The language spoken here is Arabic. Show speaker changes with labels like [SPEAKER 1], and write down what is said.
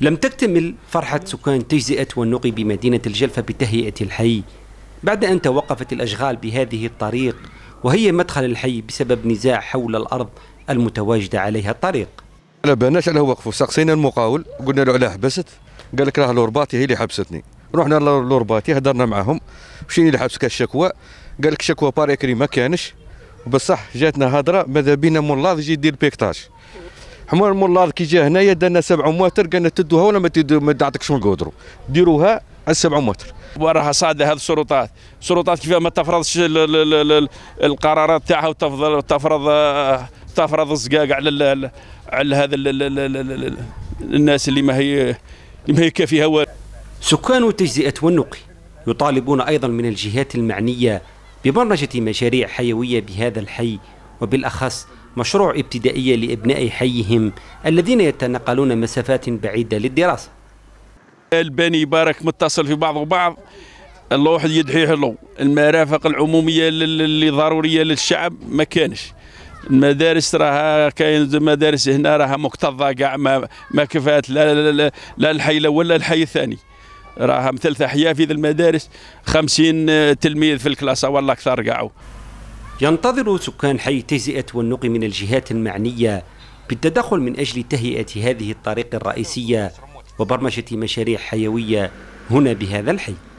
[SPEAKER 1] لم تكتمل فرحة سكان تجزئة والنقي بمدينة الجلفة بتهيئة الحي بعد أن توقفت الأشغال بهذه الطريق وهي مدخل الحي بسبب
[SPEAKER 2] نزاع حول الأرض المتواجدة عليها الطريق على بالناش على وقفوا سقسينا المقاول قلنا له علاه حبست قال لك راه لورباتي هي اللي حبستني رحنا لورباتي هضرنا معاهم مشينا لحبسك الشكوى قال لك شكوى باريكري ما كانش وبصح جاتنا هضره ماذا بينا مولاد يجي يدير بيكتاج حمار مولار كي جا هنايا دانا 7 متر قالنا تدوها ولا ما تعطيكش من القدرو ديروها على 7 متر
[SPEAKER 3] وراها صادة هذه السلطات السلطات كيف ما تفرضش القرارات تاعها وتفضل تفرض تفرض الزقاق على على هذا الناس
[SPEAKER 1] اللي ما هي اللي ما هي كافيها والو سكان تجزئة والنقي يطالبون أيضا من الجهات المعنية ببرمجة مشاريع حيوية بهذا الحي وبالأخص مشروع ابتدائية لأبناء حيهم الذين يتنقلون مسافات بعيدة للدراسة البني بارك متصل في بعضه وبعض الله
[SPEAKER 3] واحد يدحيه له المرافق العمومية اللي ضرورية للشعب ما كانش المدارس راها كاين مدارس هنا راها مكتظه كاع ما ما كفات لا, لا, لا الحي الاول لا الحي الثاني راها مثلث احياء في المدارس
[SPEAKER 1] 50 تلميذ في الكلاسه ولا اكثر كاعو ينتظر سكان حي تجزئة والنقي من الجهات المعنية بالتدخل من أجل تهيئة هذه الطريق الرئيسية وبرمجة مشاريع حيوية هنا بهذا الحي